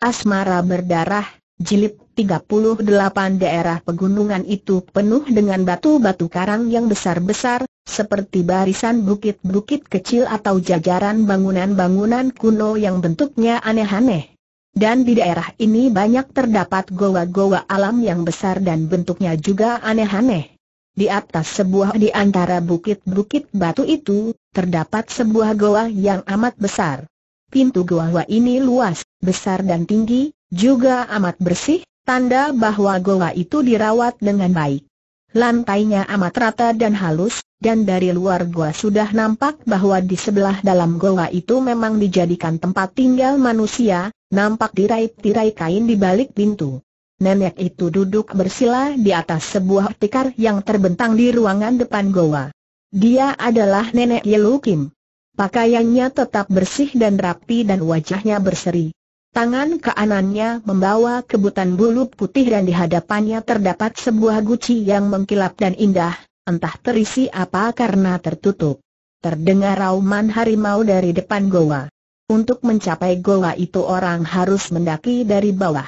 Asmara berdarah, jilid 38 daerah pegunungan itu penuh dengan batu-batu karang yang besar-besar, seperti barisan bukit-bukit kecil atau jajaran bangunan-bangunan kuno yang bentuknya aneh-aneh. Dan di daerah ini banyak terdapat goa-goa alam yang besar dan bentuknya juga aneh-aneh. Di atas sebuah di antara bukit-bukit batu itu, terdapat sebuah goa yang amat besar. Pintu goa ini luas, besar dan tinggi, juga amat bersih, tanda bahwa goa itu dirawat dengan baik. Lantainya amat rata dan halus, dan dari luar goa sudah nampak bahwa di sebelah dalam goa itu memang dijadikan tempat tinggal manusia, nampak tirai-tirai kain di balik pintu. Nenek itu duduk bersila di atas sebuah tikar yang terbentang di ruangan depan goa. Dia adalah nenek Yelukim. Pakaiannya tetap bersih dan rapi dan wajahnya berseri. Tangan keanannya membawa kebutan bulu putih dan di hadapannya terdapat sebuah guci yang mengkilap dan indah, entah terisi apa karena tertutup. Terdengar rauman harimau dari depan goa. Untuk mencapai goa itu orang harus mendaki dari bawah.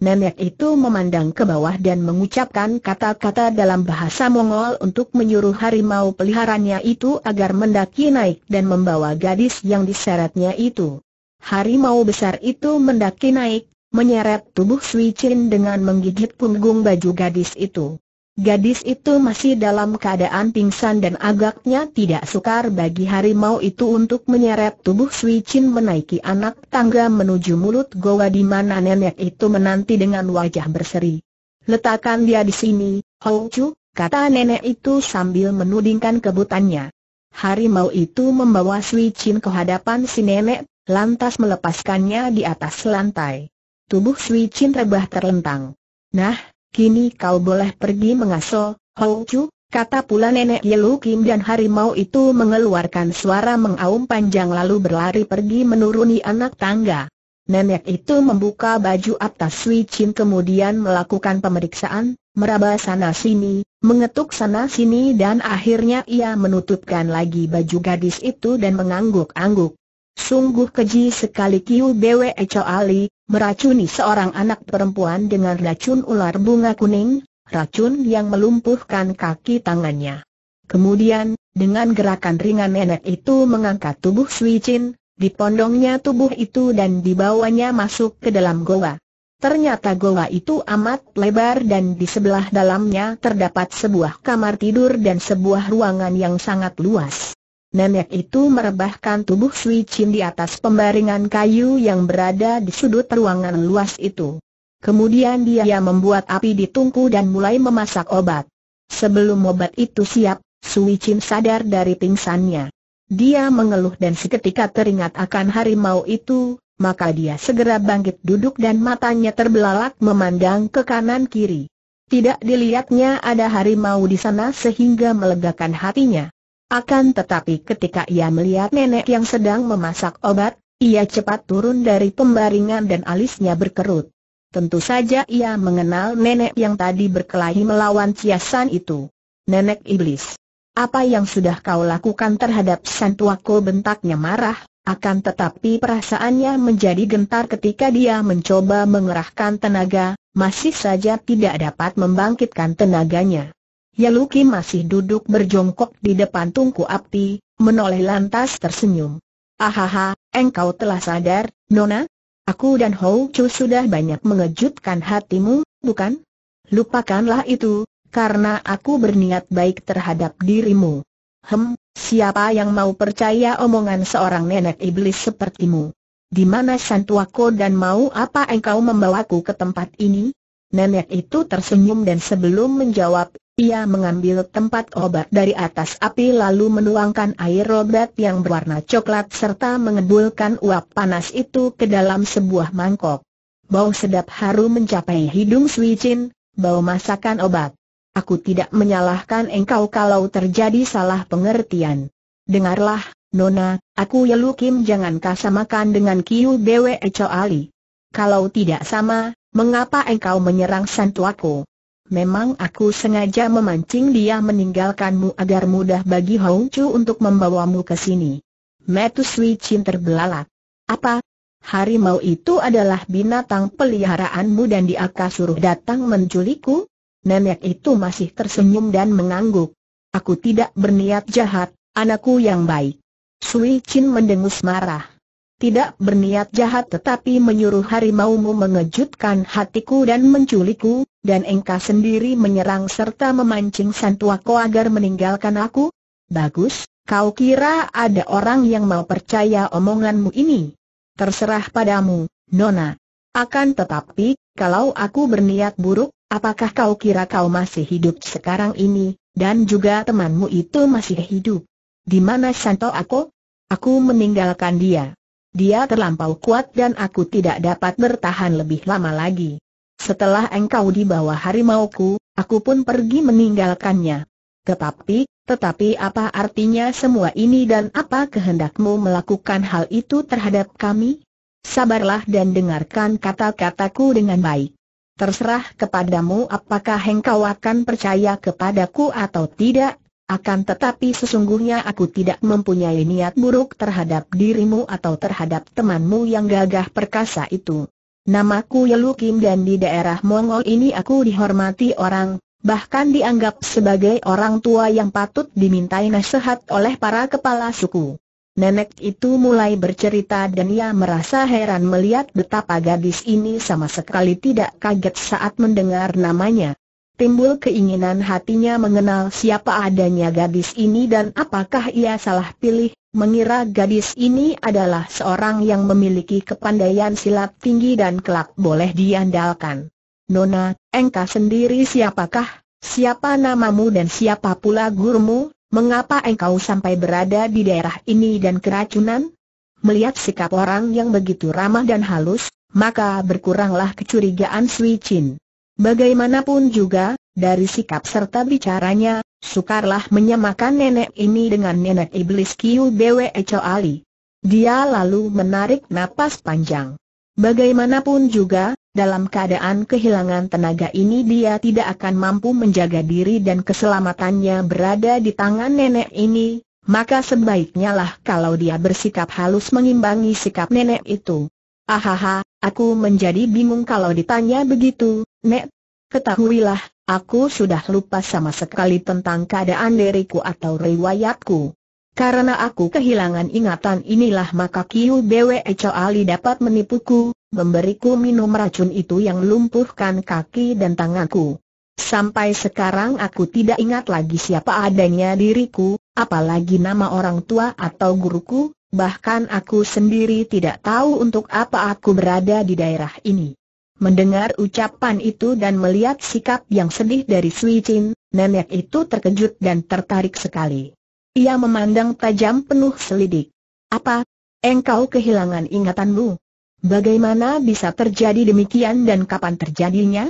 Nenek itu memandang ke bawah dan mengucapkan kata-kata dalam bahasa Mongol untuk menyuruh harimau peliharannya itu agar mendaki naik dan membawa gadis yang diseretnya itu. Harimau besar itu mendaki naik, menyeret tubuh Sui Chin dengan menggigit punggung baju gadis itu. Gadis itu masih dalam keadaan pingsan dan agaknya tidak sukar bagi harimau itu untuk menyeret tubuh Sui Chin menaiki anak tangga menuju mulut goa di mana nenek itu menanti dengan wajah berseri. Letakkan dia di sini, Hou Chu, kata nenek itu sambil menudingkan kebutannya. Harimau itu membawa Sui Chin ke hadapan si nenek, lantas melepaskannya di atas lantai. Tubuh Sui Chin rebah terlentang. Nah, kini kau boleh pergi mengaso, Hou Chu, kata pula nenek Yelu Kim dan harimau itu mengeluarkan suara mengaum panjang lalu berlari pergi menuruni anak tangga. Nenek itu membuka baju atas Sui Chin kemudian melakukan pemeriksaan, meraba sana-sini, mengetuk sana-sini dan akhirnya ia menutupkan lagi baju gadis itu dan mengangguk-angguk. Sungguh keji sekali Kiu Bwe Ali, meracuni seorang anak perempuan dengan racun ular bunga kuning, racun yang melumpuhkan kaki tangannya. Kemudian, dengan gerakan ringan nenek itu mengangkat tubuh Sui Chin, dipondongnya tubuh itu dan dibawanya masuk ke dalam goa. Ternyata goa itu amat lebar dan di sebelah dalamnya terdapat sebuah kamar tidur dan sebuah ruangan yang sangat luas. Nenek itu merebahkan tubuh Sui Chin di atas pembaringan kayu yang berada di sudut ruangan luas itu. Kemudian dia membuat api di tungku dan mulai memasak obat. Sebelum obat itu siap, Sui Chin sadar dari pingsannya. Dia mengeluh dan seketika teringat akan harimau itu, maka dia segera bangkit duduk dan matanya terbelalak memandang ke kanan kiri. Tidak dilihatnya ada harimau di sana sehingga melegakan hatinya. Akan tetapi ketika ia melihat nenek yang sedang memasak obat, ia cepat turun dari pembaringan dan alisnya berkerut. Tentu saja ia mengenal nenek yang tadi berkelahi melawan Ciasan itu. Nenek Iblis. Apa yang sudah kau lakukan terhadap santuaku? bentaknya marah, akan tetapi perasaannya menjadi gentar ketika dia mencoba mengerahkan tenaga, masih saja tidak dapat membangkitkan tenaganya. Yaluki masih duduk berjongkok di depan tungku api, menoleh lantas tersenyum. Ahaha, engkau telah sadar, Nona? Aku dan Hou Chu sudah banyak mengejutkan hatimu, bukan? Lupakanlah itu, karena aku berniat baik terhadap dirimu. Hem, siapa yang mau percaya omongan seorang nenek iblis sepertimu? Di mana santuaku dan mau apa engkau membawaku ke tempat ini? Nenek itu tersenyum dan sebelum menjawab, ia mengambil tempat obat dari atas api lalu menuangkan air obat yang berwarna coklat serta mengebulkan uap panas itu ke dalam sebuah mangkok. Bau sedap harum mencapai hidung Sui bau masakan obat. Aku tidak menyalahkan engkau kalau terjadi salah pengertian. Dengarlah, Nona, aku Yelu Kim jangan kasamakan dengan Kiu Bwe Ali. Kalau tidak sama, mengapa engkau menyerang santuaku? Memang aku sengaja memancing dia meninggalkanmu agar mudah bagi Hong Chu untuk membawamu ke sini. Metus Sui Chin terbelalak. Apa? Harimau itu adalah binatang peliharaanmu dan dia suruh datang menculikku? Nenek itu masih tersenyum dan mengangguk. Aku tidak berniat jahat, anakku yang baik. Sui Chin mendengus marah tidak berniat jahat tetapi menyuruh harimaumu mengejutkan hatiku dan menculikku, dan engkau sendiri menyerang serta memancing santuaku agar meninggalkan aku? Bagus, kau kira ada orang yang mau percaya omonganmu ini? Terserah padamu, Nona. Akan tetapi, kalau aku berniat buruk, apakah kau kira kau masih hidup sekarang ini, dan juga temanmu itu masih hidup? Di mana Santo aku? Aku meninggalkan dia. Dia terlampau kuat dan aku tidak dapat bertahan lebih lama lagi. Setelah engkau dibawa harimauku, aku pun pergi meninggalkannya. Tetapi, tetapi apa artinya semua ini dan apa kehendakmu melakukan hal itu terhadap kami? Sabarlah dan dengarkan kata-kataku dengan baik. Terserah kepadamu apakah engkau akan percaya kepadaku atau tidak, akan tetapi sesungguhnya aku tidak mempunyai niat buruk terhadap dirimu atau terhadap temanmu yang gagah perkasa itu. Namaku Yelu Kim dan di daerah Mongol ini aku dihormati orang, bahkan dianggap sebagai orang tua yang patut dimintai nasihat oleh para kepala suku. Nenek itu mulai bercerita dan ia merasa heran melihat betapa gadis ini sama sekali tidak kaget saat mendengar namanya timbul keinginan hatinya mengenal siapa adanya gadis ini dan apakah ia salah pilih, mengira gadis ini adalah seorang yang memiliki kepandaian silat tinggi dan kelak boleh diandalkan. Nona, engkau sendiri siapakah? Siapa namamu dan siapa pula gurumu? Mengapa engkau sampai berada di daerah ini dan keracunan? Melihat sikap orang yang begitu ramah dan halus, maka berkuranglah kecurigaan Sui Chin. Bagaimanapun juga, dari sikap serta bicaranya, sukarlah menyamakan nenek ini dengan nenek iblis Kiu Bwe Ali. Dia lalu menarik napas panjang. Bagaimanapun juga, dalam keadaan kehilangan tenaga ini dia tidak akan mampu menjaga diri dan keselamatannya berada di tangan nenek ini, maka sebaiknya lah kalau dia bersikap halus mengimbangi sikap nenek itu. Ahaha, aku menjadi bingung kalau ditanya begitu, Nek. Ketahuilah, aku sudah lupa sama sekali tentang keadaan diriku atau riwayatku. Karena aku kehilangan ingatan inilah maka Kiu Bwe Ali dapat menipuku, memberiku minum racun itu yang lumpuhkan kaki dan tanganku. Sampai sekarang aku tidak ingat lagi siapa adanya diriku, apalagi nama orang tua atau guruku, Bahkan aku sendiri tidak tahu untuk apa aku berada di daerah ini. Mendengar ucapan itu dan melihat sikap yang sedih dari Sui Chin, nenek itu terkejut dan tertarik sekali. Ia memandang tajam penuh selidik. Apa? Engkau kehilangan ingatanmu? Bagaimana bisa terjadi demikian dan kapan terjadinya?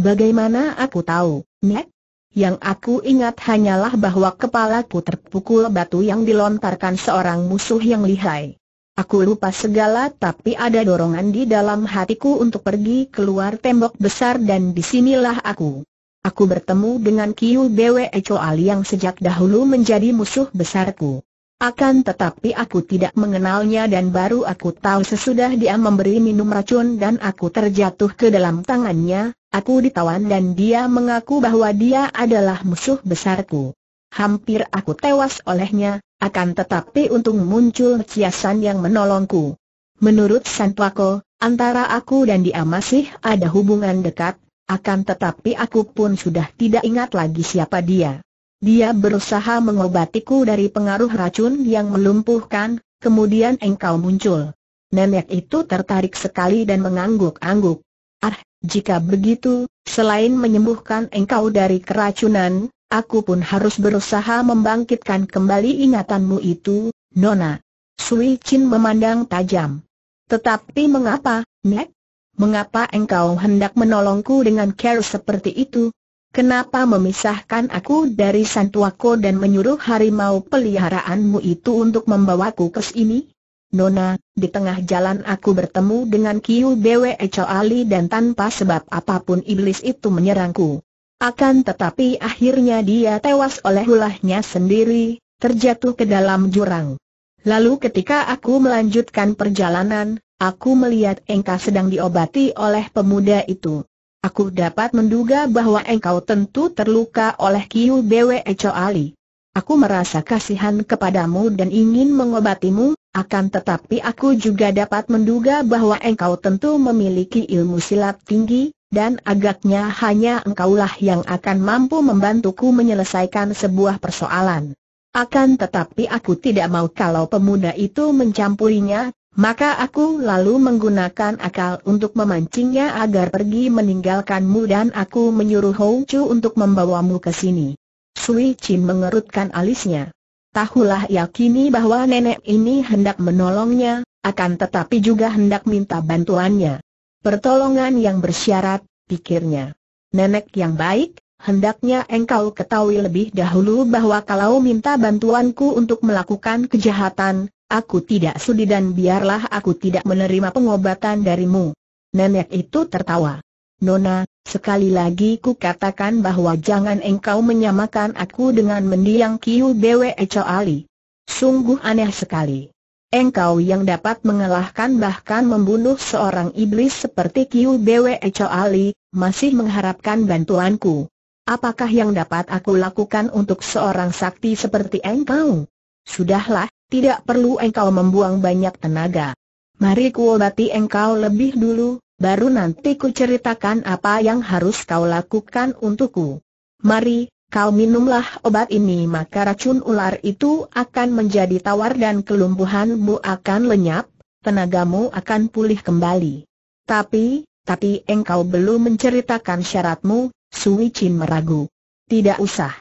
Bagaimana aku tahu, Nek? Yang aku ingat hanyalah bahwa kepalaku terpukul batu yang dilontarkan seorang musuh yang lihai. Aku lupa segala tapi ada dorongan di dalam hatiku untuk pergi keluar tembok besar dan disinilah aku. Aku bertemu dengan Kiu Bwe Choal yang sejak dahulu menjadi musuh besarku. Akan tetapi aku tidak mengenalnya dan baru aku tahu sesudah dia memberi minum racun dan aku terjatuh ke dalam tangannya, aku ditawan dan dia mengaku bahwa dia adalah musuh besarku. Hampir aku tewas olehnya, akan tetapi untung muncul kiasan yang menolongku. Menurut Santwako, antara aku dan dia masih ada hubungan dekat, akan tetapi aku pun sudah tidak ingat lagi siapa dia. Dia berusaha mengobatiku dari pengaruh racun yang melumpuhkan, kemudian engkau muncul. Nenek itu tertarik sekali dan mengangguk-angguk. Ah, jika begitu, selain menyembuhkan engkau dari keracunan, aku pun harus berusaha membangkitkan kembali ingatanmu itu, Nona. Sui Chin memandang tajam. Tetapi mengapa, Nek? Mengapa engkau hendak menolongku dengan care seperti itu? Kenapa memisahkan aku dari santuaku dan menyuruh harimau peliharaanmu itu untuk membawaku ke sini? Nona, di tengah jalan aku bertemu dengan Kiu Bwe Ali dan tanpa sebab apapun iblis itu menyerangku. Akan tetapi akhirnya dia tewas oleh ulahnya sendiri, terjatuh ke dalam jurang. Lalu ketika aku melanjutkan perjalanan, aku melihat Engka sedang diobati oleh pemuda itu. Aku dapat menduga bahwa engkau tentu terluka oleh Kiu Bwe Ali. Aku merasa kasihan kepadamu dan ingin mengobatimu, akan tetapi aku juga dapat menduga bahwa engkau tentu memiliki ilmu silat tinggi, dan agaknya hanya engkaulah yang akan mampu membantuku menyelesaikan sebuah persoalan. Akan tetapi aku tidak mau kalau pemuda itu mencampurinya, maka aku lalu menggunakan akal untuk memancingnya agar pergi meninggalkanmu dan aku menyuruh Hou Chu untuk membawamu ke sini. Sui Chin mengerutkan alisnya. Tahulah yakini bahwa nenek ini hendak menolongnya, akan tetapi juga hendak minta bantuannya. Pertolongan yang bersyarat, pikirnya. Nenek yang baik, Hendaknya engkau ketahui lebih dahulu bahwa kalau minta bantuanku untuk melakukan kejahatan, Aku tidak sudi dan biarlah aku tidak menerima pengobatan darimu. Nenek itu tertawa. Nona, sekali lagi ku katakan bahwa jangan engkau menyamakan aku dengan mendiang Kiu Bwe Ali. Sungguh aneh sekali. Engkau yang dapat mengalahkan bahkan membunuh seorang iblis seperti Kiu Bwe Ali, masih mengharapkan bantuanku. Apakah yang dapat aku lakukan untuk seorang sakti seperti engkau? Sudahlah, tidak perlu engkau membuang banyak tenaga. Mari kuobati engkau lebih dulu, baru nanti ku ceritakan apa yang harus kau lakukan untukku. Mari, kau minumlah obat ini maka racun ular itu akan menjadi tawar dan kelumpuhanmu akan lenyap, tenagamu akan pulih kembali. Tapi, tapi engkau belum menceritakan syaratmu, Sui Chin meragu. Tidak usah.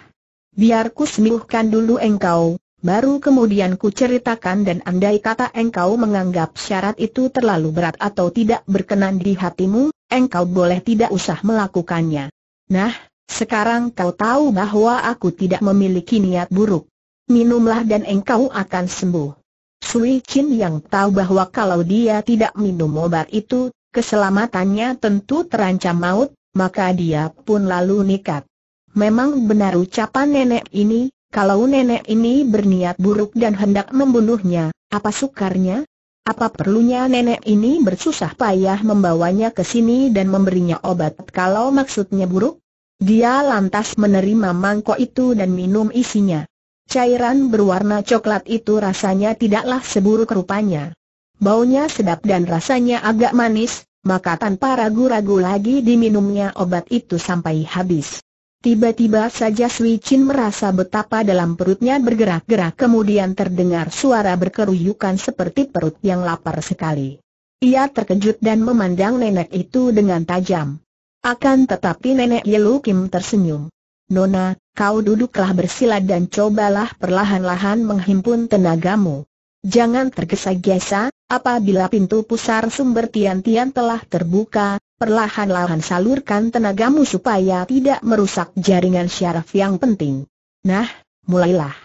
Biar ku sembuhkan dulu engkau, Baru kemudian ku ceritakan dan andai kata engkau menganggap syarat itu terlalu berat atau tidak berkenan di hatimu, engkau boleh tidak usah melakukannya. Nah, sekarang kau tahu bahwa aku tidak memiliki niat buruk. Minumlah dan engkau akan sembuh. Sui Chin yang tahu bahwa kalau dia tidak minum obat itu, keselamatannya tentu terancam maut, maka dia pun lalu nikat. Memang benar ucapan nenek ini, kalau nenek ini berniat buruk dan hendak membunuhnya, apa sukarnya? Apa perlunya nenek ini bersusah payah membawanya ke sini dan memberinya obat kalau maksudnya buruk? Dia lantas menerima mangkok itu dan minum isinya. Cairan berwarna coklat itu rasanya tidaklah seburuk rupanya. Baunya sedap dan rasanya agak manis, maka tanpa ragu-ragu lagi diminumnya obat itu sampai habis. Tiba-tiba saja Sui Chin merasa betapa dalam perutnya bergerak-gerak kemudian terdengar suara berkeruyukan seperti perut yang lapar sekali. Ia terkejut dan memandang nenek itu dengan tajam. Akan tetapi nenek Yelu Kim tersenyum. Nona, kau duduklah bersila dan cobalah perlahan-lahan menghimpun tenagamu. Jangan tergesa-gesa, apabila pintu pusar sumber tian-tian telah terbuka, perlahan-lahan salurkan tenagamu supaya tidak merusak jaringan syaraf yang penting. Nah, mulailah.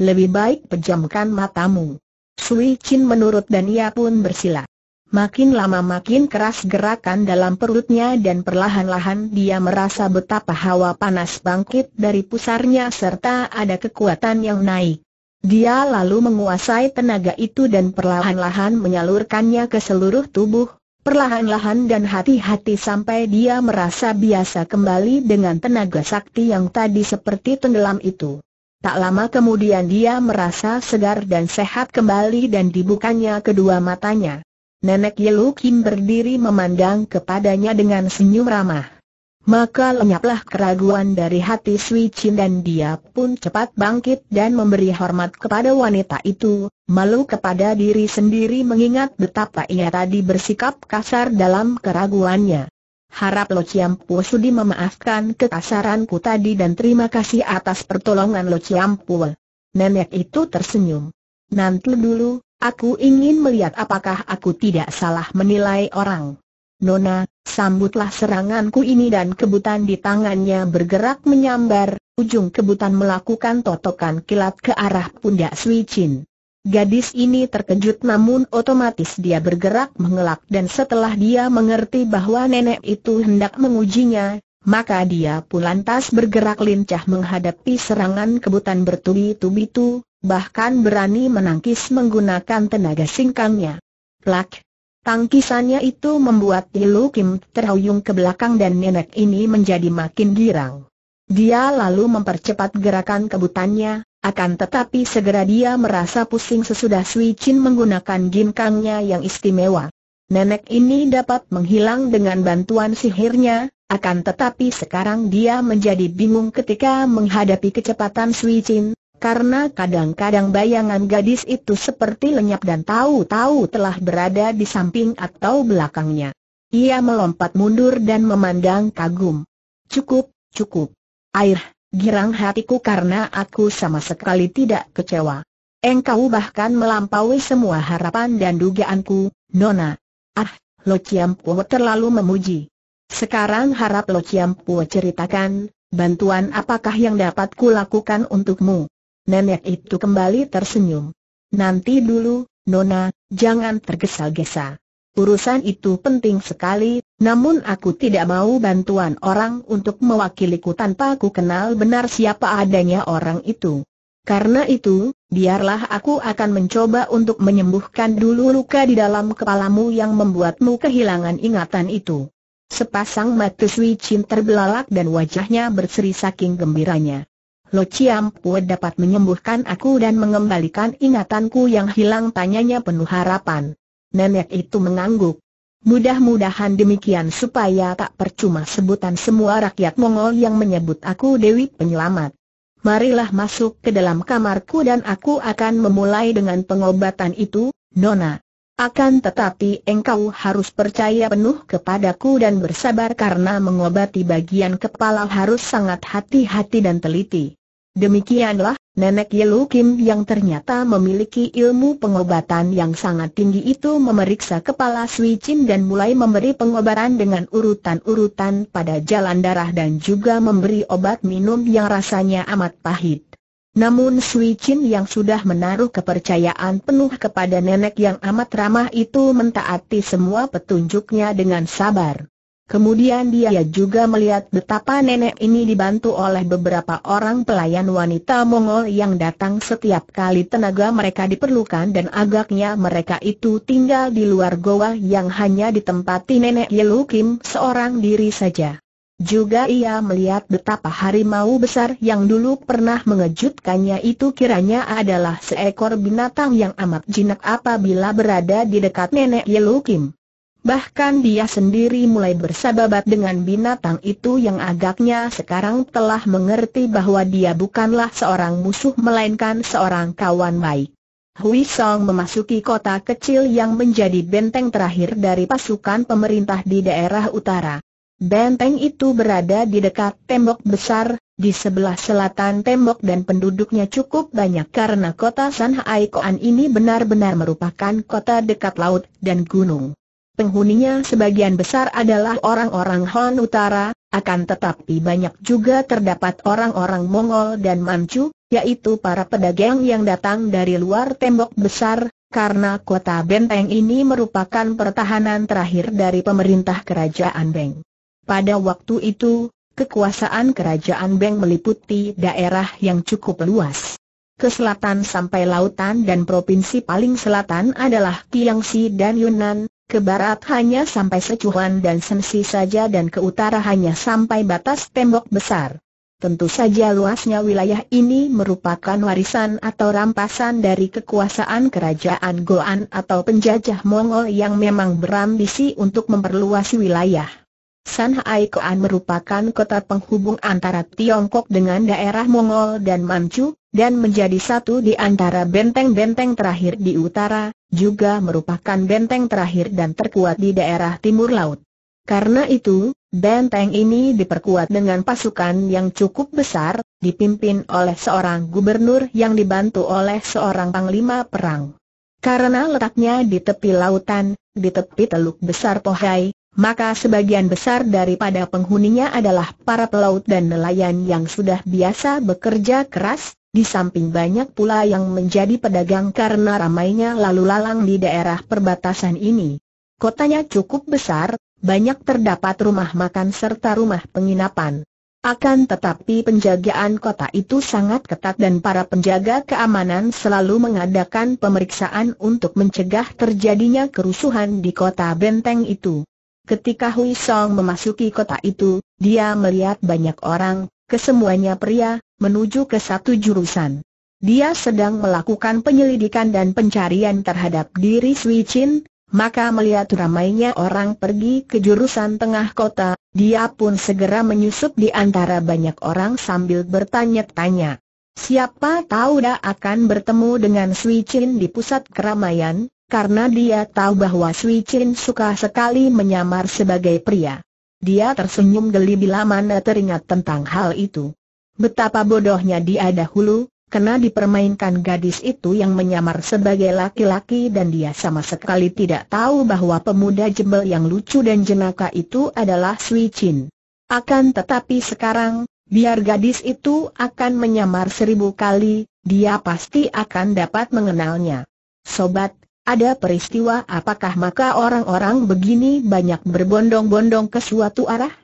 Lebih baik pejamkan matamu. Sui Chin menurut dan ia pun bersila. Makin lama makin keras gerakan dalam perutnya dan perlahan-lahan dia merasa betapa hawa panas bangkit dari pusarnya serta ada kekuatan yang naik. Dia lalu menguasai tenaga itu dan perlahan-lahan menyalurkannya ke seluruh tubuh, perlahan-lahan dan hati-hati sampai dia merasa biasa kembali dengan tenaga sakti yang tadi seperti tenggelam itu. Tak lama kemudian dia merasa segar dan sehat kembali dan dibukanya kedua matanya. Nenek Yelu berdiri memandang kepadanya dengan senyum ramah maka lenyaplah keraguan dari hati Sui Chin dan dia pun cepat bangkit dan memberi hormat kepada wanita itu, malu kepada diri sendiri mengingat betapa ia tadi bersikap kasar dalam keraguannya. Harap Lo Chiam sudi memaafkan kekasaranku tadi dan terima kasih atas pertolongan Lo Chiam Nenek itu tersenyum. Nanti dulu, aku ingin melihat apakah aku tidak salah menilai orang. Nona, sambutlah seranganku ini dan kebutan di tangannya bergerak menyambar, ujung kebutan melakukan totokan kilat ke arah pundak Sui Chin. Gadis ini terkejut namun otomatis dia bergerak mengelak dan setelah dia mengerti bahwa nenek itu hendak mengujinya, maka dia pun lantas bergerak lincah menghadapi serangan kebutan bertubi-tubi itu, bahkan berani menangkis menggunakan tenaga singkangnya. Plak! Tangkisannya itu membuat Yilu Kim terhuyung ke belakang dan nenek ini menjadi makin girang. Dia lalu mempercepat gerakan kebutannya, akan tetapi segera dia merasa pusing sesudah Sui Chin menggunakan ginkangnya yang istimewa. Nenek ini dapat menghilang dengan bantuan sihirnya, akan tetapi sekarang dia menjadi bingung ketika menghadapi kecepatan Sui Chin, karena kadang-kadang bayangan gadis itu seperti lenyap dan tahu-tahu telah berada di samping atau belakangnya. Ia melompat mundur dan memandang kagum. Cukup, cukup. Air, girang hatiku karena aku sama sekali tidak kecewa. Engkau bahkan melampaui semua harapan dan dugaanku, Nona. Ah, Lo Chiam terlalu memuji. Sekarang harap Lo Chiam ceritakan, bantuan apakah yang dapat kulakukan untukmu? nenek itu kembali tersenyum. Nanti dulu, Nona, jangan tergesa-gesa. Urusan itu penting sekali, namun aku tidak mau bantuan orang untuk mewakiliku tanpa aku kenal benar siapa adanya orang itu. Karena itu, biarlah aku akan mencoba untuk menyembuhkan dulu luka di dalam kepalamu yang membuatmu kehilangan ingatan itu. Sepasang mata Sui Chin terbelalak dan wajahnya berseri saking gembiranya. Lo Pue dapat menyembuhkan aku dan mengembalikan ingatanku yang hilang tanyanya penuh harapan. Nenek itu mengangguk. Mudah-mudahan demikian supaya tak percuma sebutan semua rakyat Mongol yang menyebut aku Dewi Penyelamat. Marilah masuk ke dalam kamarku dan aku akan memulai dengan pengobatan itu, Nona. Akan tetapi engkau harus percaya penuh kepadaku dan bersabar karena mengobati bagian kepala harus sangat hati-hati dan teliti. Demikianlah, Nenek Yelu Kim yang ternyata memiliki ilmu pengobatan yang sangat tinggi itu memeriksa kepala Sui Chin dan mulai memberi pengobatan dengan urutan-urutan pada jalan darah dan juga memberi obat minum yang rasanya amat pahit. Namun Sui Chin yang sudah menaruh kepercayaan penuh kepada nenek yang amat ramah itu mentaati semua petunjuknya dengan sabar. Kemudian dia juga melihat betapa nenek ini dibantu oleh beberapa orang pelayan wanita Mongol yang datang setiap kali tenaga mereka diperlukan dan agaknya mereka itu tinggal di luar goa yang hanya ditempati nenek Yelu Kim seorang diri saja. Juga ia melihat betapa harimau besar yang dulu pernah mengejutkannya itu kiranya adalah seekor binatang yang amat jinak apabila berada di dekat nenek Yelu Kim. Bahkan dia sendiri mulai bersababat dengan binatang itu yang agaknya sekarang telah mengerti bahwa dia bukanlah seorang musuh melainkan seorang kawan baik. Hui Song memasuki kota kecil yang menjadi benteng terakhir dari pasukan pemerintah di daerah utara. Benteng itu berada di dekat tembok besar, di sebelah selatan tembok dan penduduknya cukup banyak karena kota San Haikoan ini benar-benar merupakan kota dekat laut dan gunung penghuninya sebagian besar adalah orang-orang Han Utara, akan tetapi banyak juga terdapat orang-orang Mongol dan Manchu, yaitu para pedagang yang datang dari luar tembok besar, karena kota Benteng ini merupakan pertahanan terakhir dari pemerintah kerajaan Beng. Pada waktu itu, kekuasaan kerajaan Beng meliputi daerah yang cukup luas. Ke selatan sampai lautan dan provinsi paling selatan adalah Kiangsi dan Yunnan, ke barat hanya sampai secuhan dan sensi saja dan ke utara hanya sampai batas tembok besar. Tentu saja luasnya wilayah ini merupakan warisan atau rampasan dari kekuasaan kerajaan Goan atau penjajah Mongol yang memang berambisi untuk memperluas wilayah. Sanhai Koan merupakan kota penghubung antara Tiongkok dengan daerah Mongol dan Manchu, dan menjadi satu di antara benteng-benteng terakhir di utara, juga merupakan benteng terakhir dan terkuat di daerah timur laut. Karena itu, benteng ini diperkuat dengan pasukan yang cukup besar, dipimpin oleh seorang gubernur yang dibantu oleh seorang panglima perang. Karena letaknya di tepi lautan, di tepi teluk besar Pohai, maka sebagian besar daripada penghuninya adalah para pelaut dan nelayan yang sudah biasa bekerja keras, di samping banyak pula yang menjadi pedagang karena ramainya lalu lalang di daerah perbatasan ini. Kotanya cukup besar, banyak terdapat rumah makan serta rumah penginapan. Akan tetapi penjagaan kota itu sangat ketat dan para penjaga keamanan selalu mengadakan pemeriksaan untuk mencegah terjadinya kerusuhan di kota benteng itu. Ketika Hui Song memasuki kota itu, dia melihat banyak orang, kesemuanya pria, menuju ke satu jurusan. Dia sedang melakukan penyelidikan dan pencarian terhadap diri Sui Chin, maka melihat ramainya orang pergi ke jurusan tengah kota, dia pun segera menyusup di antara banyak orang sambil bertanya-tanya. Siapa tahu dia akan bertemu dengan Sui Chin di pusat keramaian, karena dia tahu bahwa Sui Chin suka sekali menyamar sebagai pria. Dia tersenyum geli bila mana teringat tentang hal itu. Betapa bodohnya dia dahulu, kena dipermainkan gadis itu yang menyamar sebagai laki-laki dan dia sama sekali tidak tahu bahwa pemuda jembel yang lucu dan jenaka itu adalah Sui Chin. Akan tetapi sekarang, biar gadis itu akan menyamar seribu kali, dia pasti akan dapat mengenalnya. Sobat, ada peristiwa apakah maka orang-orang begini banyak berbondong-bondong ke suatu arah?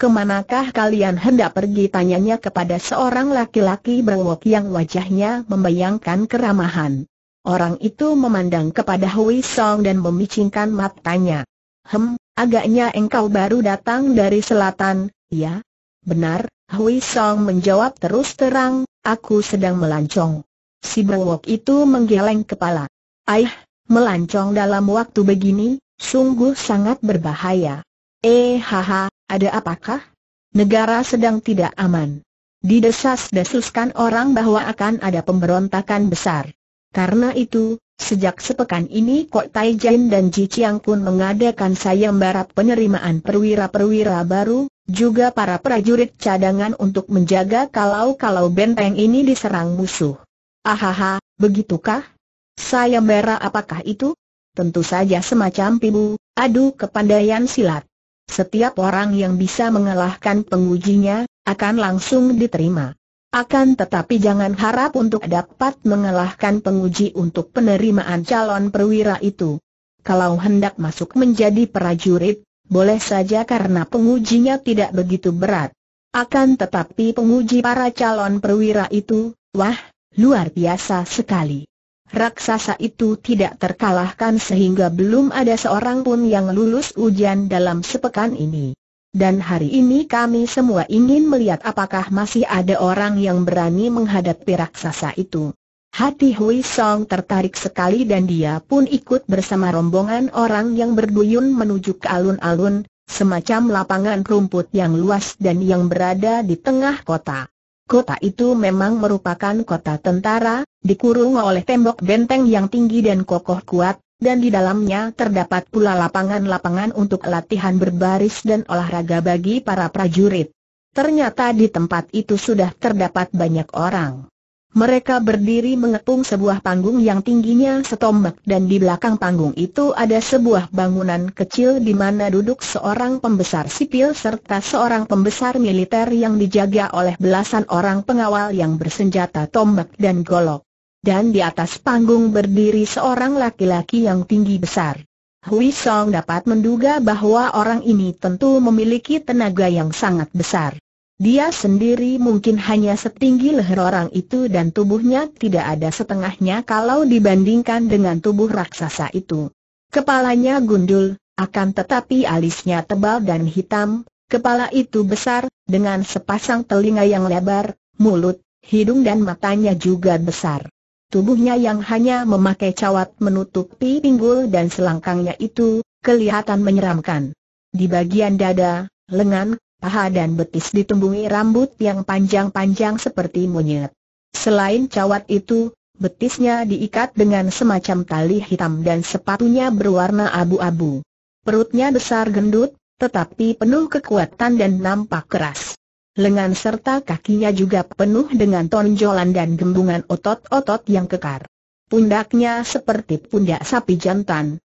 Kemanakah kalian hendak pergi tanyanya kepada seorang laki-laki berwok yang wajahnya membayangkan keramahan. Orang itu memandang kepada Hui Song dan memicingkan matanya. Hem, agaknya engkau baru datang dari selatan, ya? Benar, Hui Song menjawab terus terang, aku sedang melancong. Si berwok itu menggeleng kepala. Aih, melancong dalam waktu begini, sungguh sangat berbahaya. Eh haha, ada apakah? Negara sedang tidak aman. Di Didesas-desuskan orang bahwa akan ada pemberontakan besar. Karena itu, Sejak sepekan ini Kok Tai Jin dan Ji Chiang pun mengadakan sayembara penerimaan perwira-perwira baru, juga para prajurit cadangan untuk menjaga kalau-kalau benteng ini diserang musuh. Ahaha, begitukah? Sayembara apakah itu? Tentu saja semacam pibu, adu kepandaian silat setiap orang yang bisa mengalahkan pengujinya, akan langsung diterima. Akan tetapi jangan harap untuk dapat mengalahkan penguji untuk penerimaan calon perwira itu. Kalau hendak masuk menjadi prajurit, boleh saja karena pengujinya tidak begitu berat. Akan tetapi penguji para calon perwira itu, wah, luar biasa sekali raksasa itu tidak terkalahkan sehingga belum ada seorang pun yang lulus ujian dalam sepekan ini. Dan hari ini kami semua ingin melihat apakah masih ada orang yang berani menghadapi raksasa itu. Hati Hui Song tertarik sekali dan dia pun ikut bersama rombongan orang yang berduyun menuju ke alun-alun, semacam lapangan rumput yang luas dan yang berada di tengah kota. Kota itu memang merupakan kota tentara, dikurung oleh tembok benteng yang tinggi dan kokoh kuat, dan di dalamnya terdapat pula lapangan-lapangan untuk latihan berbaris dan olahraga bagi para prajurit. Ternyata di tempat itu sudah terdapat banyak orang. Mereka berdiri mengepung sebuah panggung yang tingginya setombak dan di belakang panggung itu ada sebuah bangunan kecil di mana duduk seorang pembesar sipil serta seorang pembesar militer yang dijaga oleh belasan orang pengawal yang bersenjata tombak dan golok. Dan di atas panggung berdiri seorang laki-laki yang tinggi besar. Hui Song dapat menduga bahwa orang ini tentu memiliki tenaga yang sangat besar. Dia sendiri mungkin hanya setinggi leher orang itu dan tubuhnya tidak ada setengahnya kalau dibandingkan dengan tubuh raksasa itu. Kepalanya gundul, akan tetapi alisnya tebal dan hitam, kepala itu besar, dengan sepasang telinga yang lebar, mulut, hidung dan matanya juga besar. Tubuhnya yang hanya memakai cawat menutupi pinggul dan selangkangnya itu, kelihatan menyeramkan. Di bagian dada, lengan, paha dan betis ditumbuhi rambut yang panjang-panjang seperti monyet. Selain cawat itu, betisnya diikat dengan semacam tali hitam dan sepatunya berwarna abu-abu. Perutnya besar gendut, tetapi penuh kekuatan dan nampak keras. Lengan serta kakinya juga penuh dengan tonjolan dan gembungan otot-otot yang kekar. Pundaknya seperti pundak sapi jantan.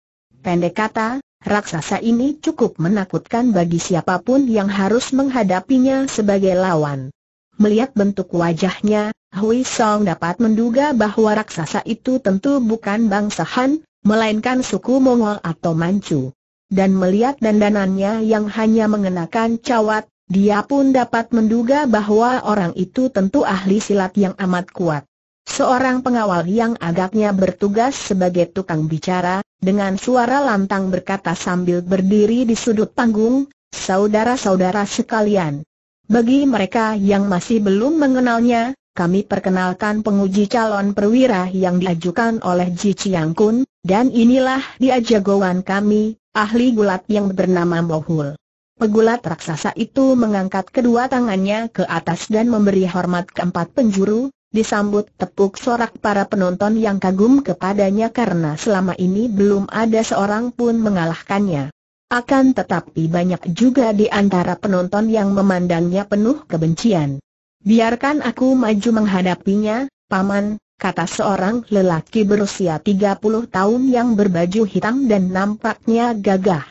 Pendek kata, Raksasa ini cukup menakutkan bagi siapapun yang harus menghadapinya sebagai lawan. Melihat bentuk wajahnya, Hui Song dapat menduga bahwa raksasa itu tentu bukan bangsa Han, melainkan suku Mongol atau Manchu. Dan melihat dandanannya yang hanya mengenakan cawat, dia pun dapat menduga bahwa orang itu tentu ahli silat yang amat kuat. Seorang pengawal yang agaknya bertugas sebagai tukang bicara, dengan suara lantang berkata sambil berdiri di sudut panggung, Saudara-saudara sekalian, bagi mereka yang masih belum mengenalnya, kami perkenalkan penguji calon perwira yang diajukan oleh Ji Chiang Kun, dan inilah dia jagoan kami, ahli gulat yang bernama Mohul. Pegulat raksasa itu mengangkat kedua tangannya ke atas dan memberi hormat keempat penjuru, disambut tepuk sorak para penonton yang kagum kepadanya karena selama ini belum ada seorang pun mengalahkannya. Akan tetapi banyak juga di antara penonton yang memandangnya penuh kebencian. Biarkan aku maju menghadapinya, Paman, kata seorang lelaki berusia 30 tahun yang berbaju hitam dan nampaknya gagah.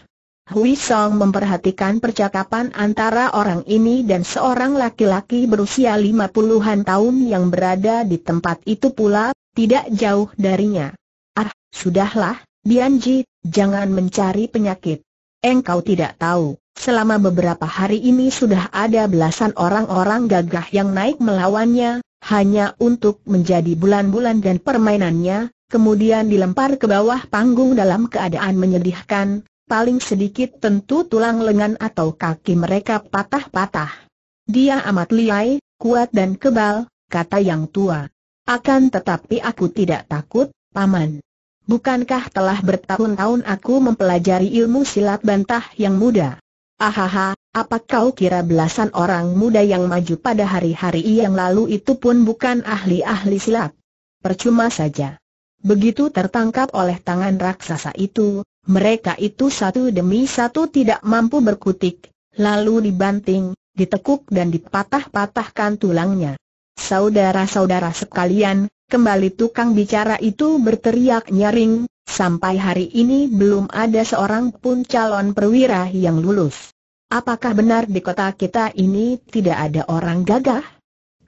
Hui Song memperhatikan percakapan antara orang ini dan seorang laki-laki berusia lima puluhan tahun yang berada di tempat itu pula, tidak jauh darinya. Ah, sudahlah, Dianji, jangan mencari penyakit. Engkau tidak tahu, selama beberapa hari ini sudah ada belasan orang-orang gagah yang naik melawannya, hanya untuk menjadi bulan-bulan dan permainannya, kemudian dilempar ke bawah panggung dalam keadaan menyedihkan, paling sedikit tentu tulang lengan atau kaki mereka patah-patah. Dia amat liai, kuat dan kebal, kata yang tua. Akan tetapi aku tidak takut, Paman. Bukankah telah bertahun-tahun aku mempelajari ilmu silat bantah yang muda? Ahaha, apa kau kira belasan orang muda yang maju pada hari-hari yang lalu itu pun bukan ahli-ahli silat? Percuma saja. Begitu tertangkap oleh tangan raksasa itu, mereka itu satu demi satu tidak mampu berkutik, lalu dibanting, ditekuk dan dipatah-patahkan tulangnya. Saudara-saudara sekalian, kembali tukang bicara itu berteriak nyaring, sampai hari ini belum ada seorang pun calon perwira yang lulus. Apakah benar di kota kita ini tidak ada orang gagah?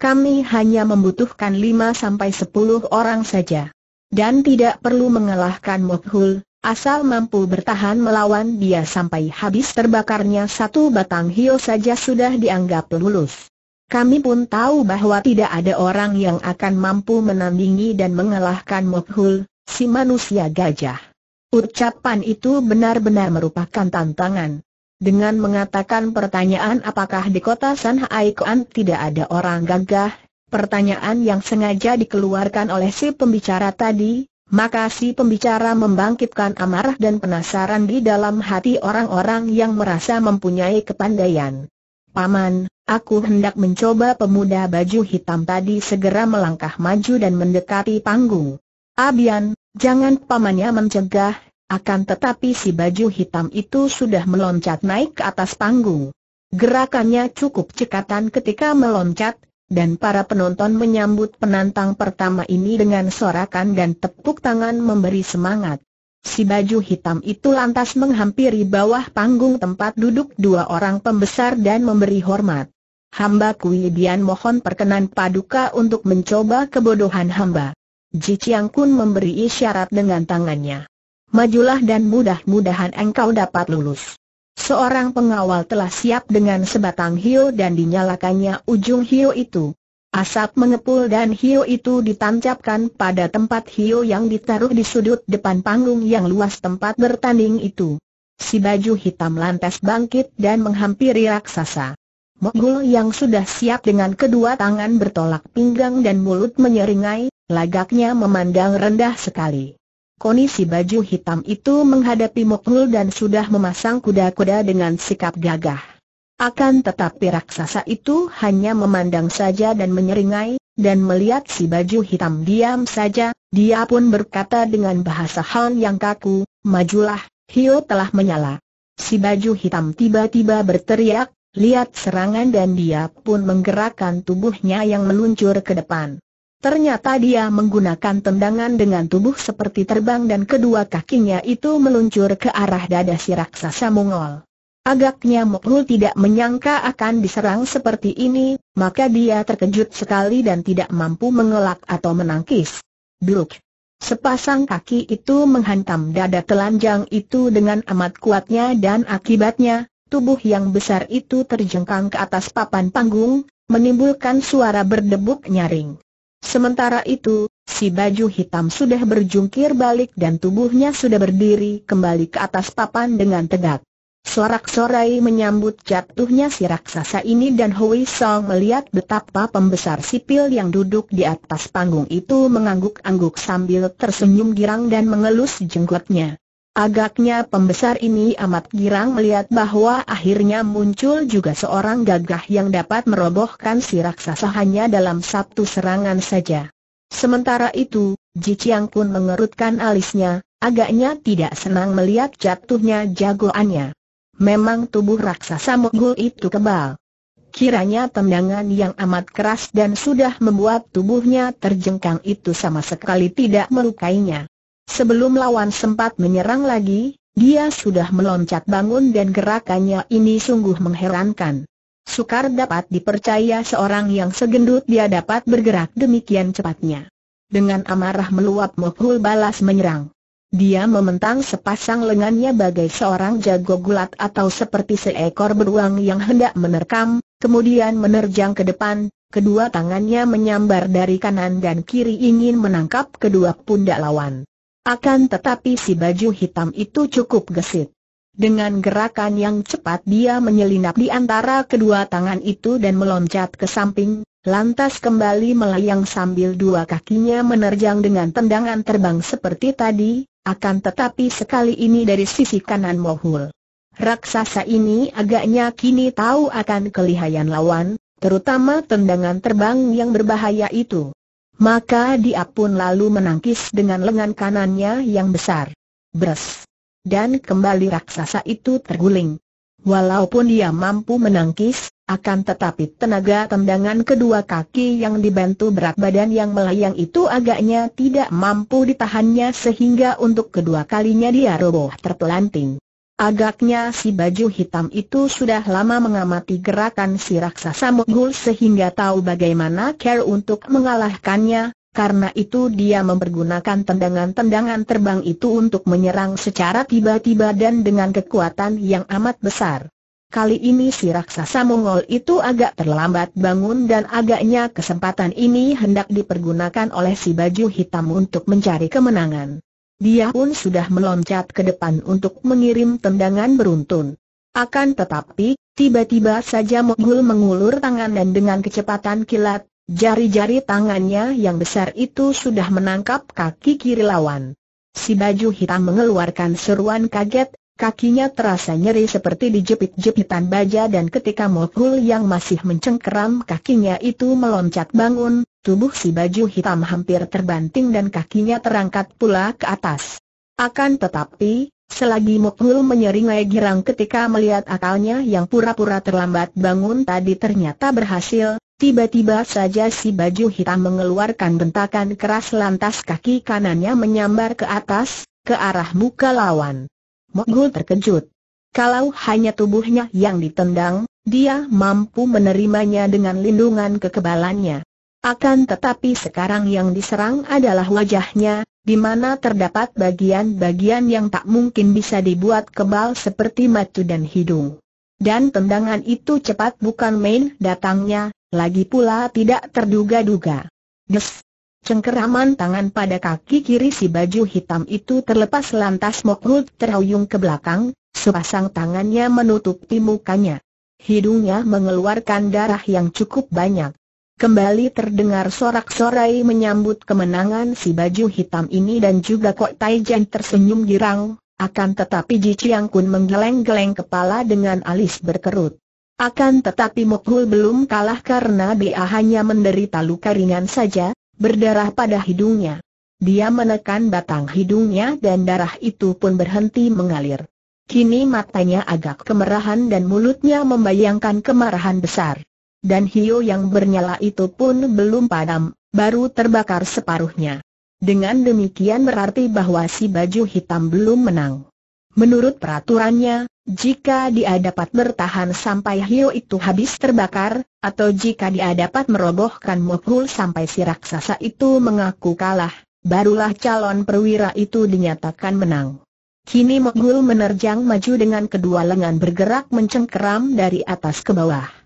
Kami hanya membutuhkan lima sampai sepuluh orang saja dan tidak perlu mengalahkan Mokhul, asal mampu bertahan melawan dia sampai habis terbakarnya satu batang hio saja sudah dianggap lulus. Kami pun tahu bahwa tidak ada orang yang akan mampu menandingi dan mengalahkan Mokhul, si manusia gajah. Ucapan itu benar-benar merupakan tantangan. Dengan mengatakan pertanyaan apakah di kota Sanhai tidak ada orang gagah, pertanyaan yang sengaja dikeluarkan oleh si pembicara tadi, maka si pembicara membangkitkan amarah dan penasaran di dalam hati orang-orang yang merasa mempunyai kepandaian. Paman, aku hendak mencoba pemuda baju hitam tadi segera melangkah maju dan mendekati panggung. Abian, jangan pamannya mencegah, akan tetapi si baju hitam itu sudah meloncat naik ke atas panggung. Gerakannya cukup cekatan ketika meloncat, dan para penonton menyambut penantang pertama ini dengan sorakan dan tepuk tangan memberi semangat. Si baju hitam itu lantas menghampiri bawah panggung tempat duduk dua orang pembesar dan memberi hormat. Hamba Kuibian mohon perkenan paduka untuk mencoba kebodohan hamba. Ji Chiang Kun memberi isyarat dengan tangannya. Majulah dan mudah-mudahan engkau dapat lulus. Seorang pengawal telah siap dengan sebatang hiu dan dinyalakannya ujung hiu itu. Asap mengepul dan hiu itu ditancapkan pada tempat hiu yang ditaruh di sudut depan panggung yang luas tempat bertanding itu. Si baju hitam lantas bangkit dan menghampiri raksasa. Mogul yang sudah siap dengan kedua tangan bertolak pinggang dan mulut menyeringai, lagaknya memandang rendah sekali koni si baju hitam itu menghadapi Mokhul dan sudah memasang kuda-kuda dengan sikap gagah. Akan tetapi raksasa itu hanya memandang saja dan menyeringai, dan melihat si baju hitam diam saja, dia pun berkata dengan bahasa Han yang kaku, majulah, Hio telah menyala. Si baju hitam tiba-tiba berteriak, lihat serangan dan dia pun menggerakkan tubuhnya yang meluncur ke depan. Ternyata dia menggunakan tendangan dengan tubuh seperti terbang dan kedua kakinya itu meluncur ke arah dada si raksasa Mongol. Agaknya Mokul tidak menyangka akan diserang seperti ini, maka dia terkejut sekali dan tidak mampu mengelak atau menangkis. Bluk! Sepasang kaki itu menghantam dada telanjang itu dengan amat kuatnya dan akibatnya, tubuh yang besar itu terjengkang ke atas papan panggung, menimbulkan suara berdebuk nyaring. Sementara itu, si baju hitam sudah berjungkir balik dan tubuhnya sudah berdiri kembali ke atas papan dengan tegak. Sorak-sorai menyambut jatuhnya si raksasa ini dan Hui Song melihat betapa pembesar sipil yang duduk di atas panggung itu mengangguk-angguk sambil tersenyum girang dan mengelus jenggotnya. Agaknya pembesar ini amat girang melihat bahwa akhirnya muncul juga seorang gagah yang dapat merobohkan si raksasa hanya dalam satu serangan saja. Sementara itu, Ji Chiang pun mengerutkan alisnya, agaknya tidak senang melihat jatuhnya jagoannya. Memang tubuh raksasa mogul itu kebal. Kiranya tendangan yang amat keras dan sudah membuat tubuhnya terjengkang itu sama sekali tidak melukainya. Sebelum lawan sempat menyerang lagi, dia sudah meloncat bangun dan gerakannya ini sungguh mengherankan. Sukar dapat dipercaya seorang yang segendut dia dapat bergerak demikian cepatnya. Dengan amarah meluap Mohul balas menyerang. Dia mementang sepasang lengannya bagai seorang jago gulat atau seperti seekor beruang yang hendak menerkam, kemudian menerjang ke depan, kedua tangannya menyambar dari kanan dan kiri ingin menangkap kedua pundak lawan. Akan tetapi si baju hitam itu cukup gesit. Dengan gerakan yang cepat dia menyelinap di antara kedua tangan itu dan meloncat ke samping, lantas kembali melayang sambil dua kakinya menerjang dengan tendangan terbang seperti tadi, akan tetapi sekali ini dari sisi kanan Mohul. Raksasa ini agaknya kini tahu akan kelihayan lawan, terutama tendangan terbang yang berbahaya itu. Maka dia pun lalu menangkis dengan lengan kanannya yang besar. Bres. Dan kembali raksasa itu terguling. Walaupun dia mampu menangkis, akan tetapi tenaga tendangan kedua kaki yang dibantu berat badan yang melayang itu agaknya tidak mampu ditahannya sehingga untuk kedua kalinya dia roboh terpelanting. Agaknya si baju hitam itu sudah lama mengamati gerakan si raksasa Mogul sehingga tahu bagaimana care untuk mengalahkannya, karena itu dia mempergunakan tendangan-tendangan terbang itu untuk menyerang secara tiba-tiba dan dengan kekuatan yang amat besar. Kali ini si raksasa Mongol itu agak terlambat bangun dan agaknya kesempatan ini hendak dipergunakan oleh si baju hitam untuk mencari kemenangan dia pun sudah meloncat ke depan untuk mengirim tendangan beruntun. Akan tetapi, tiba-tiba saja Mogul mengulur tangan dan dengan kecepatan kilat, jari-jari tangannya yang besar itu sudah menangkap kaki kiri lawan. Si baju hitam mengeluarkan seruan kaget, kakinya terasa nyeri seperti dijepit-jepitan baja dan ketika Mogul yang masih mencengkeram kakinya itu meloncat bangun, tubuh si baju hitam hampir terbanting dan kakinya terangkat pula ke atas. Akan tetapi, selagi Mokmul menyeringai girang ketika melihat akalnya yang pura-pura terlambat bangun tadi ternyata berhasil, tiba-tiba saja si baju hitam mengeluarkan bentakan keras lantas kaki kanannya menyambar ke atas, ke arah muka lawan. Mokmul terkejut. Kalau hanya tubuhnya yang ditendang, dia mampu menerimanya dengan lindungan kekebalannya. Akan tetapi sekarang yang diserang adalah wajahnya, di mana terdapat bagian-bagian yang tak mungkin bisa dibuat kebal seperti mata dan hidung. Dan tendangan itu cepat bukan main datangnya, lagi pula tidak terduga-duga. Des! Cengkeraman tangan pada kaki kiri si baju hitam itu terlepas lantas Mokrut terhuyung ke belakang, sepasang tangannya menutupi mukanya. Hidungnya mengeluarkan darah yang cukup banyak. Kembali terdengar sorak-sorai menyambut kemenangan si baju hitam ini dan juga Kok Tai tersenyum girang, akan tetapi Ji Chiang Kun menggeleng-geleng kepala dengan alis berkerut. Akan tetapi Mokul belum kalah karena dia hanya menderita luka ringan saja, berdarah pada hidungnya. Dia menekan batang hidungnya dan darah itu pun berhenti mengalir. Kini matanya agak kemerahan dan mulutnya membayangkan kemarahan besar dan hiu yang bernyala itu pun belum padam, baru terbakar separuhnya. Dengan demikian berarti bahwa si baju hitam belum menang. Menurut peraturannya, jika dia dapat bertahan sampai hiu itu habis terbakar, atau jika dia dapat merobohkan Mokul sampai si raksasa itu mengaku kalah, barulah calon perwira itu dinyatakan menang. Kini mogul menerjang maju dengan kedua lengan bergerak mencengkeram dari atas ke bawah.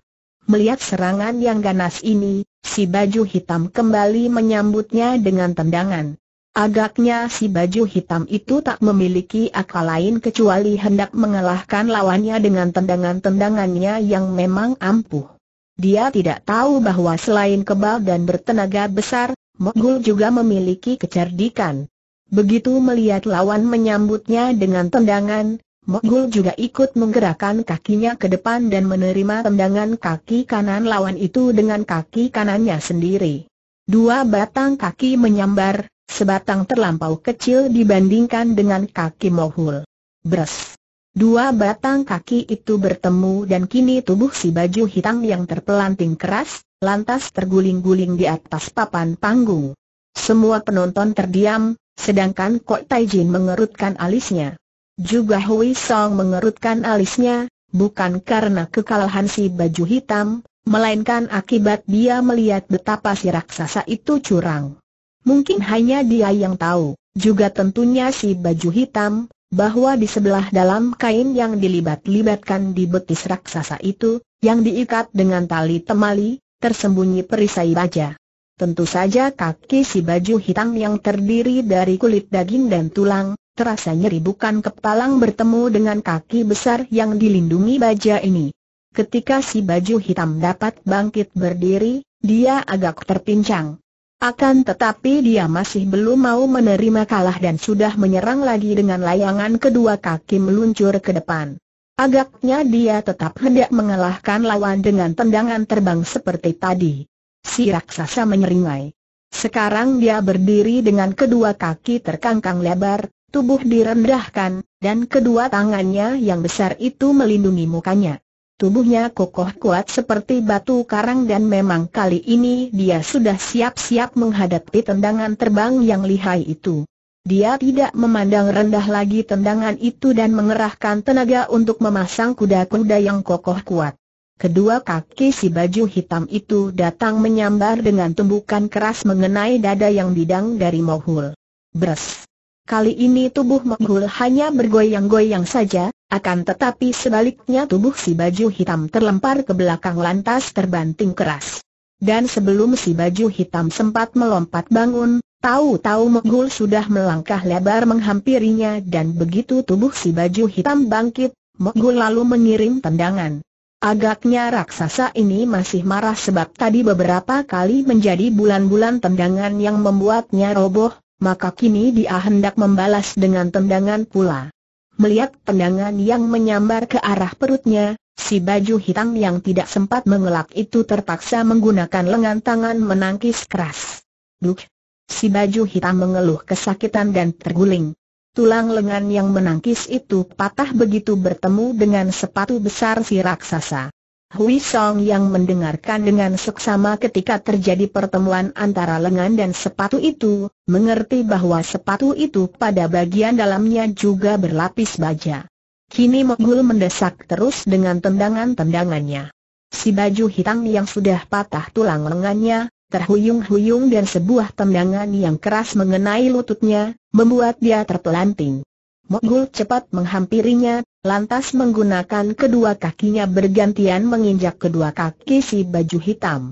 Melihat serangan yang ganas ini, si baju hitam kembali menyambutnya dengan tendangan. Agaknya si baju hitam itu tak memiliki akal lain kecuali hendak mengalahkan lawannya dengan tendangan-tendangannya yang memang ampuh. Dia tidak tahu bahwa selain kebal dan bertenaga besar, Mogul juga memiliki kecerdikan. Begitu melihat lawan menyambutnya dengan tendangan, Mokgul juga ikut menggerakkan kakinya ke depan dan menerima tendangan kaki kanan lawan itu dengan kaki kanannya sendiri. Dua batang kaki menyambar, sebatang terlampau kecil dibandingkan dengan kaki Mohul. Bres. Dua batang kaki itu bertemu dan kini tubuh si baju hitam yang terpelanting keras, lantas terguling-guling di atas papan panggung. Semua penonton terdiam, sedangkan Kok Taijin mengerutkan alisnya. Juga Hui Song mengerutkan alisnya, bukan karena kekalahan si baju hitam, melainkan akibat dia melihat betapa si raksasa itu curang. Mungkin hanya dia yang tahu, juga tentunya si baju hitam, bahwa di sebelah dalam kain yang dilibat-libatkan di betis raksasa itu, yang diikat dengan tali temali, tersembunyi perisai baja. Tentu saja kaki si baju hitam yang terdiri dari kulit daging dan tulang, terasa nyeri bukan kepalang bertemu dengan kaki besar yang dilindungi baja ini. Ketika si baju hitam dapat bangkit berdiri, dia agak terpincang. Akan tetapi dia masih belum mau menerima kalah dan sudah menyerang lagi dengan layangan kedua kaki meluncur ke depan. Agaknya dia tetap hendak mengalahkan lawan dengan tendangan terbang seperti tadi. Si raksasa menyeringai. Sekarang dia berdiri dengan kedua kaki terkangkang lebar, Tubuh direndahkan, dan kedua tangannya yang besar itu melindungi mukanya. Tubuhnya kokoh kuat seperti batu karang dan memang kali ini dia sudah siap-siap menghadapi tendangan terbang yang lihai itu. Dia tidak memandang rendah lagi tendangan itu dan mengerahkan tenaga untuk memasang kuda-kuda yang kokoh kuat. Kedua kaki si baju hitam itu datang menyambar dengan tumbukan keras mengenai dada yang bidang dari Mohul. Bres! Kali ini tubuh Mekhul hanya bergoyang-goyang saja, akan tetapi sebaliknya tubuh si baju hitam terlempar ke belakang lantas terbanting keras. Dan sebelum si baju hitam sempat melompat bangun, tahu-tahu Mekhul sudah melangkah lebar menghampirinya dan begitu tubuh si baju hitam bangkit, Mekhul lalu mengirim tendangan. Agaknya raksasa ini masih marah sebab tadi beberapa kali menjadi bulan-bulan tendangan yang membuatnya roboh, maka kini dia hendak membalas dengan tendangan pula. Melihat tendangan yang menyambar ke arah perutnya, si baju hitam yang tidak sempat mengelak itu terpaksa menggunakan lengan tangan menangkis keras. Duk! Si baju hitam mengeluh kesakitan dan terguling. Tulang lengan yang menangkis itu patah begitu bertemu dengan sepatu besar si raksasa. Hui Song yang mendengarkan dengan seksama ketika terjadi pertemuan antara lengan dan sepatu itu, mengerti bahwa sepatu itu pada bagian dalamnya juga berlapis baja. Kini Mogul mendesak terus dengan tendangan-tendangannya. Si baju hitam yang sudah patah tulang lengannya, terhuyung-huyung dan sebuah tendangan yang keras mengenai lututnya, membuat dia terpelanting. Mogul cepat menghampirinya, lantas menggunakan kedua kakinya bergantian menginjak kedua kaki si baju hitam.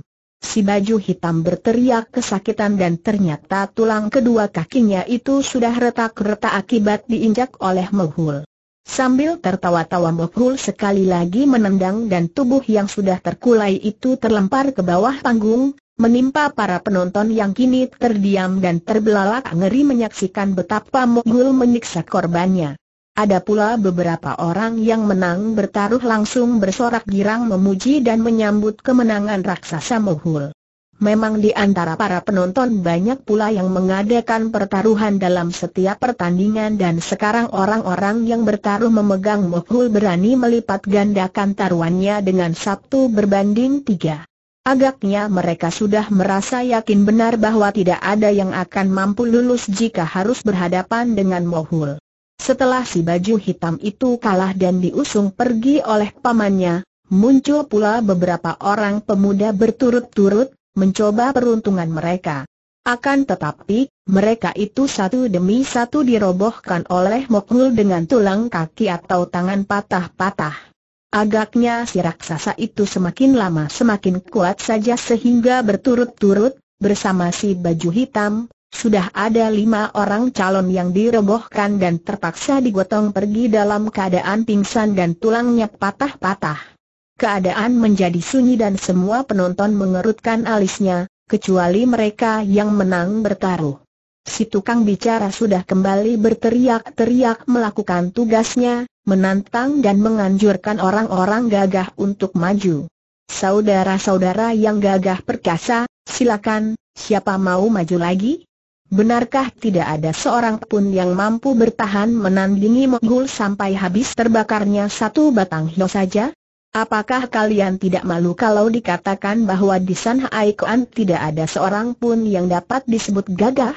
Si baju hitam berteriak kesakitan dan ternyata tulang kedua kakinya itu sudah retak-retak akibat diinjak oleh Mohul. Sambil tertawa-tawa Mohul sekali lagi menendang dan tubuh yang sudah terkulai itu terlempar ke bawah panggung, menimpa para penonton yang kini terdiam dan terbelalak ngeri menyaksikan betapa Mohul menyiksa korbannya. Ada pula beberapa orang yang menang bertaruh langsung bersorak girang memuji dan menyambut kemenangan raksasa Mohul. Memang di antara para penonton banyak pula yang mengadakan pertaruhan dalam setiap pertandingan dan sekarang orang-orang yang bertaruh memegang Mohul berani melipat gandakan taruhannya dengan Sabtu berbanding tiga. Agaknya mereka sudah merasa yakin benar bahwa tidak ada yang akan mampu lulus jika harus berhadapan dengan Mohul. Setelah si baju hitam itu kalah dan diusung pergi oleh pamannya, muncul pula beberapa orang pemuda berturut-turut, mencoba peruntungan mereka. Akan tetapi, mereka itu satu demi satu dirobohkan oleh Mokul dengan tulang kaki atau tangan patah-patah. Agaknya si raksasa itu semakin lama semakin kuat saja sehingga berturut-turut, bersama si baju hitam, sudah ada lima orang calon yang dirobohkan dan terpaksa digotong pergi dalam keadaan pingsan dan tulangnya patah-patah. Keadaan menjadi sunyi dan semua penonton mengerutkan alisnya, kecuali mereka yang menang bertaruh. Si tukang bicara sudah kembali berteriak-teriak melakukan tugasnya, menantang dan menganjurkan orang-orang gagah untuk maju. Saudara-saudara yang gagah perkasa, silakan, siapa mau maju lagi? Benarkah tidak ada seorang pun yang mampu bertahan menandingi Mogul sampai habis terbakarnya satu batang hio saja? Apakah kalian tidak malu kalau dikatakan bahwa di San Hai tidak ada seorang pun yang dapat disebut gagah?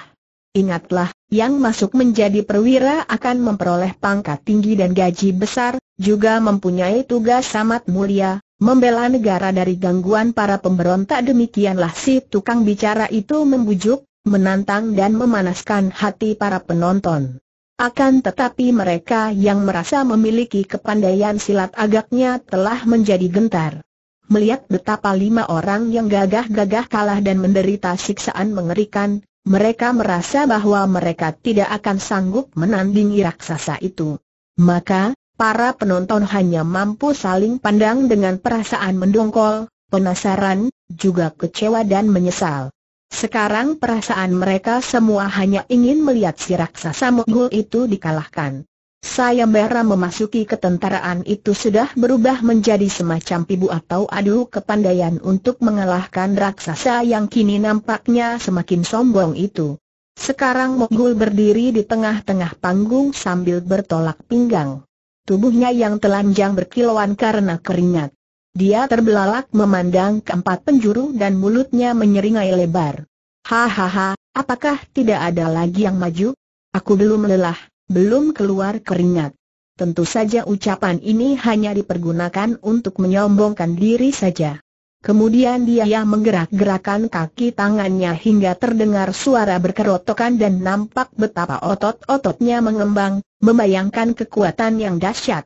Ingatlah, yang masuk menjadi perwira akan memperoleh pangkat tinggi dan gaji besar, juga mempunyai tugas amat mulia, membela negara dari gangguan para pemberontak demikianlah si tukang bicara itu membujuk, menantang dan memanaskan hati para penonton. Akan tetapi mereka yang merasa memiliki kepandaian silat agaknya telah menjadi gentar. Melihat betapa lima orang yang gagah-gagah kalah dan menderita siksaan mengerikan, mereka merasa bahwa mereka tidak akan sanggup menandingi raksasa itu. Maka, para penonton hanya mampu saling pandang dengan perasaan mendongkol, penasaran, juga kecewa dan menyesal. Sekarang perasaan mereka semua hanya ingin melihat si raksasa Mogul itu dikalahkan. Sayembara memasuki ketentaraan itu sudah berubah menjadi semacam pibu atau adu kepandaian untuk mengalahkan raksasa yang kini nampaknya semakin sombong itu. Sekarang Mogul berdiri di tengah-tengah panggung sambil bertolak pinggang. Tubuhnya yang telanjang berkilauan karena keringat. Dia terbelalak memandang keempat penjuru dan mulutnya menyeringai lebar. Hahaha, apakah tidak ada lagi yang maju? Aku belum lelah, belum keluar keringat. Tentu saja ucapan ini hanya dipergunakan untuk menyombongkan diri saja. Kemudian dia menggerak-gerakan kaki tangannya hingga terdengar suara berkerotokan dan nampak betapa otot-ototnya mengembang, membayangkan kekuatan yang dahsyat.